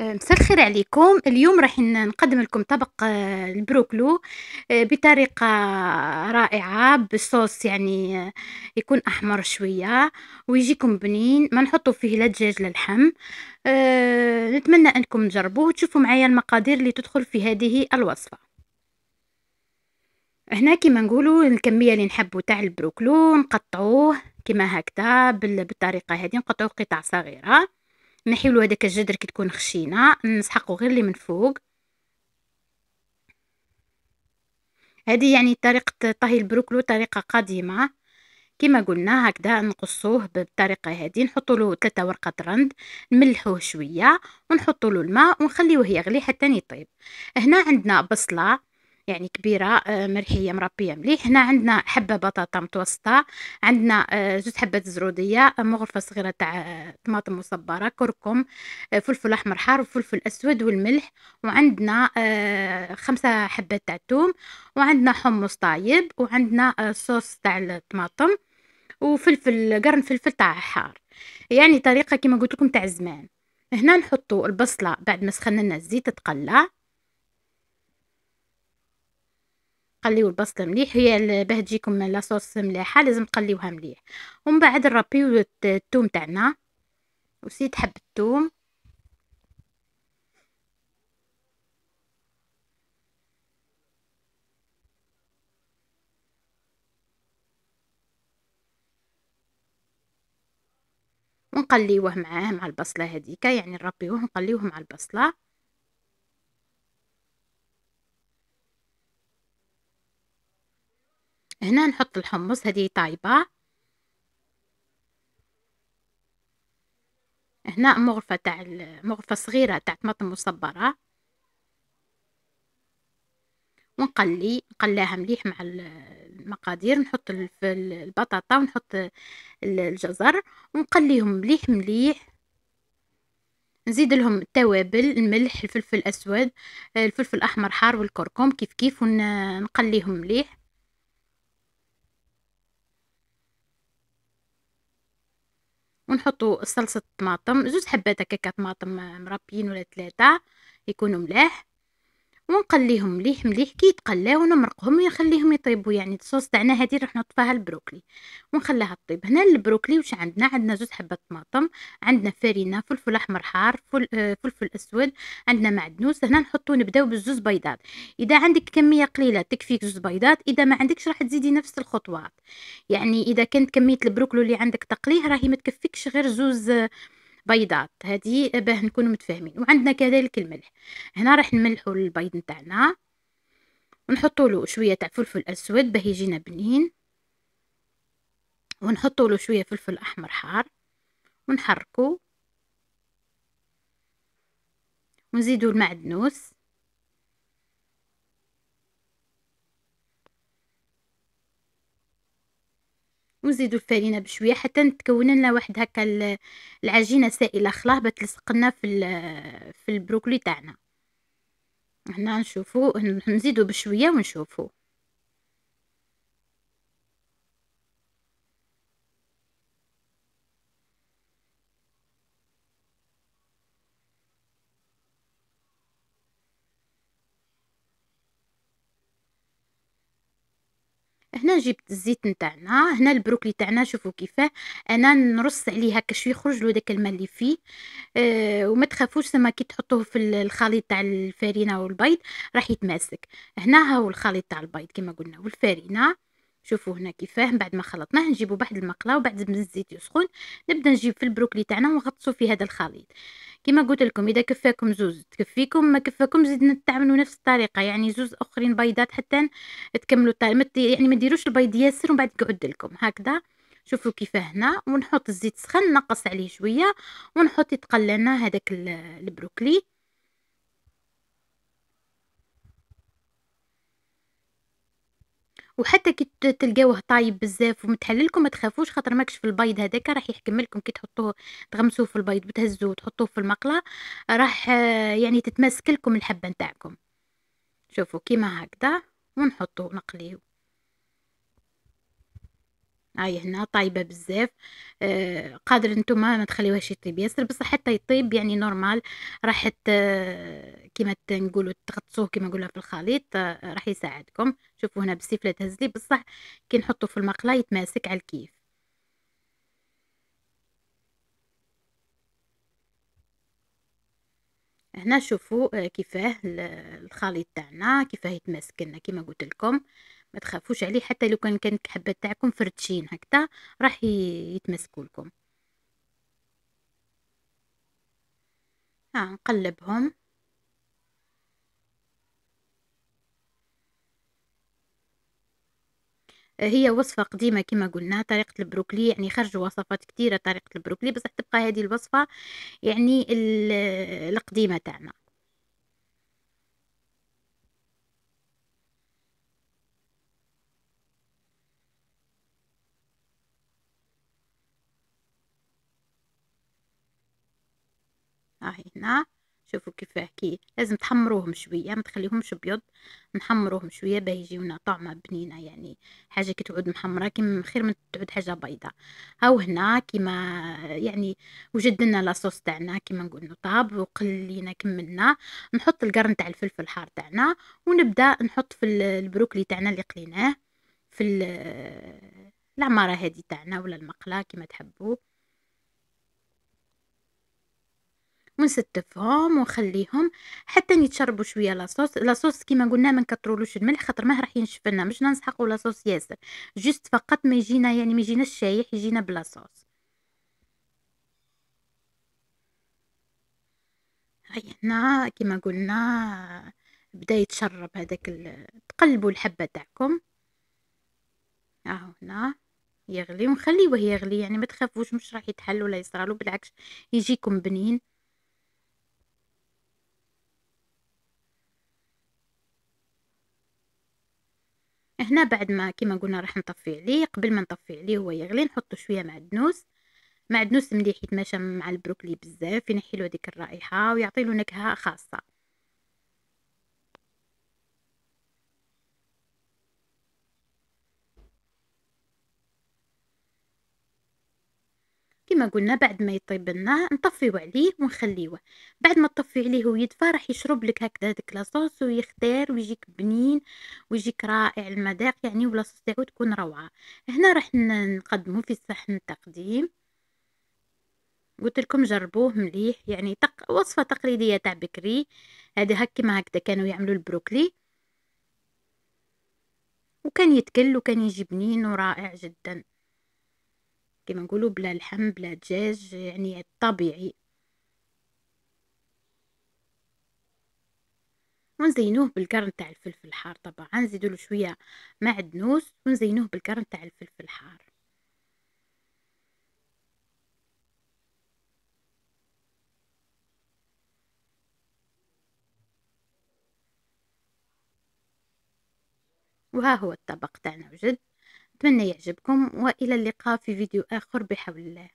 آه، مساء الخير عليكم اليوم راح نقدم لكم طبق آه، البروكلو آه، بطريقة رائعة بصوص يعني يكون أحمر شوية ويجيكم بنين ما نحطو فيه لا دجاج لا لحم نتمنى أنكم تجربوه وتشوفوا معايا المقادير اللي تدخل في هذه الوصفة هنا كما نقولوا الكمية اللي نحبوا تاع البروكلو نقطعوه كما هكذا بالطريقة هذه نقطعوه قطع صغيرة نحيولو هذاك الجدر كي تكون خشينه نسحقو غير اللي من فوق هذه يعني طريقه طهي البروكلو طريقه قديمه كما قلنا هكذا نقصوه بالطريقه هذه نحطوا له ثلاثه ورقه رند نملحوه شويه ونحطوا له الماء ونخليوه يغلي حتى يطيب هنا عندنا بصله يعني كبيره آه، مرحيه مربيه مليح هنا عندنا حبه بطاطا متوسطه عندنا جوج آه، حبات زروديه آه، مغرفه صغيره تاع طماطم مصبره كركم فلفل احمر حار وفلفل اسود والملح وعندنا خمسه حبات تاع الثوم وعندنا حمص طايب وعندنا صوص تاع الطماطم وفلفل قرن فلفل تاع حار يعني طريقه كما قلت لكم تاع زمان هنا نحطوا البصله بعد ما سخنا لنا الزيت تقلى تقليو البصله مليح هي باه تجيكم لاصوص مليحه لازم تقليوها مليح ومن بعد نربيو الثوم تاعنا وسيت حب الثوم ونقليوه معاه مع البصله هذيك يعني نربيوه ونقليوه مع البصله هنا نحط الحمص هذه طايبة هنا مغرفة تاع مغرفة صغيرة تاع طماطم مصبرة ونقلي نقلاها مليح مع المقادير نحط البطاطا ونحط الجزر ونقليهم مليح مليح نزيد لهم التوابل الملح الفلفل الاسود الفلفل الاحمر حار والكركم كيف كيف ونقليهم مليح ونحطوا صلصه طماطم جوج حبات هكاك طماطم مربيين ولا ثلاثه يكونوا ملاح ونقليهم مليح مليح كي يتقلاو ونمرقهم ونخليهم يطيبوا يعني الصوص تاعنا هذه راح نحط فيها البروكلي ونخليها تطيب هنا البروكلي واش عندنا عندنا زوج حبات طماطم عندنا فرينه فلفل احمر حار فل... آه فلفل اسود عندنا معدنوس هنا نحطو نبداو بالزوز بيضات اذا عندك كميه قليله تكفيك زوز بيضات اذا ما عندكش راح تزيدي نفس الخطوات يعني اذا كانت كميه البروكلي اللي عندك تقليه راهي ما تكفيكش غير زوز آه، بيضات هذه باه نكونوا متفاهمين وعندنا كذلك الملح هنا راح نملحوا البيض نتاعنا ونحطوا له شويه تاع فلفل اسود باه يجينا بنين ونحطوا له شويه فلفل احمر حار ونحركوا ونزيدوا المعدنوس ونزيدو الفرينه بشويه حتى نتكون لنا واحد هكا العجينه سائله خلاه بتلصق لنا في في البروكلي تاعنا هنا نشوفو نزيدو بشويه ونشوفو هنا جبت الزيت نتاعنا هنا البروكلي تاعنا شوفوا كيفاه انا نرص عليه هكا شويه يخرج له داك الماء اللي فيه أه وما تخافوش سما كي تحطوه في الخليط تاع الفرينه والبيض راح يتماسك هنا هو الخليط تاع البيض كما قلنا والفرينه شوفوا هنا كيفاه من بعد ما خلطناه نجيبوا بعد المقله وبعد من الزيت يسخن نبدا نجيب في البروكلي تاعنا ونغطسو في هذا الخليط كما قلت لكم اذا كفاكم زوز تكفيكم ما كفاكم زدنا تعملوا نفس الطريقه يعني زوز اخرين بيضات حتى تكملوا الطريقه يعني ما ديروش البيض ياسر ومن بعد يقعد لكم هكذا شوفوا كيفاه هنا ونحط الزيت سخن نقص عليه شويه ونحط يتقلى لنا هذاك البروكلي وحتى كي تلقاوه طايب بزاف ومتحللكم ما تخافوش خاطر ماكش في البيض هذاك راح يحكم لكم كي تحطوه تغمسوه في البيض وتهزوه وتحطوه في المقله راح يعني تتماسك لكم الحبه نتاعكم شوفوا كيما هكذا ونحطوه نقليه هاي هنا طايبه بزاف آه، قادر نتوما ما تخليوهاش يطيب ياسر بصح حتى يطيب يعني نورمال راح كما تنقولوا تغطسوه كما نقولها في الخليط آه، راح يساعدكم شوفوا هنا بالسفله تهز لي بصح كي نحطو في المقله يتماسك على الكيف هنا شوفوا آه، كيفاه الخليط تاعنا كيفاه يتماسك لنا كما قلت لكم ما تخافوش عليه حتى لو كان كان الحبات تاعكم فردشين هكذا راح يتمسكوا لكم ها نقلبهم هي وصفة قديمة كما قلنا طريقة البروكلي يعني خرجوا وصفات كثيرة طريقة البروكلي بصح تبقى هذه الوصفة يعني القديمة تاعنا اهي هنا شوفوا كيف كي لازم تحمروهم شويه ما تخليهمش ابيض نحمروهم شويه باه يجيونا طعمه بنينه يعني حاجه كي تعود محمره كيما خير من تعود حاجه بيضاء هاو هنا كيما يعني وجد لنا لاصوص تاعنا كيما نقولوا طاب وقلينا كملنا نحط القرن تاع الفلفل الحار تاعنا ونبدا نحط في البروكلي تاعنا اللي قليناه في العماره هذه تاعنا ولا المقله كيما تحبوا ونستفهم ونخليهم حتى يتشربوا شويه لاصوص لاصوص كيما قلنا ما نكثرولوش الملح خاطر ماه راح ينشف لنا مش ننسحقوا لاصوص ياسر جست فقط ما يجينا يعني ما يجيناش شايح يجينا بلاصوص هنا كيما قلنا بدا يتشرب هذاك ال... تقلبوا الحبه تاعكم اهو هنا يغلي ونخليه وهي يغلي يعني ما تخافوش مش راح يتحل ولا يصرالو بالعكس يجيكم بنين هنا بعد ما كما قلنا راح نطفي عليه قبل ما نطفي عليه هو يغلي نحطو شويه معدنوس معدنوس مليح يتماشى مع البروكلي بزاف ينحي له هذيك الرائحه ويعطي له نكهه خاصه كما قلنا بعد ما يطيب لنا نطفيو عليه ونخليوه بعد ما تطفي عليه ويدفى راح يشرب لك هكذا هذيك لاصوص ويختار ويجيك بنين ويجيك رائع المذاق يعني ولاصوص تاعو تكون روعه هنا راح نقدمه في صحن التقديم قلت لكم جربوه مليح يعني تق... وصفه تقليديه تاع بكري هذا هكي ما هكذا كانوا يعملوا البروكلي وكان يتكل وكان يجي بنين ورائع جدا كما نقولوا بلا لحم بلا دجاج يعني الطبيعي ونزينوه بالقرن تاع الفلفل الحار طبعا نزيدوا له شويه معدنوس ونزينوه بالقرن تاع الفلفل الحار وها هو الطبق تاعنا وجد أتمنى يعجبكم وإلى اللقاء في فيديو آخر بحول الله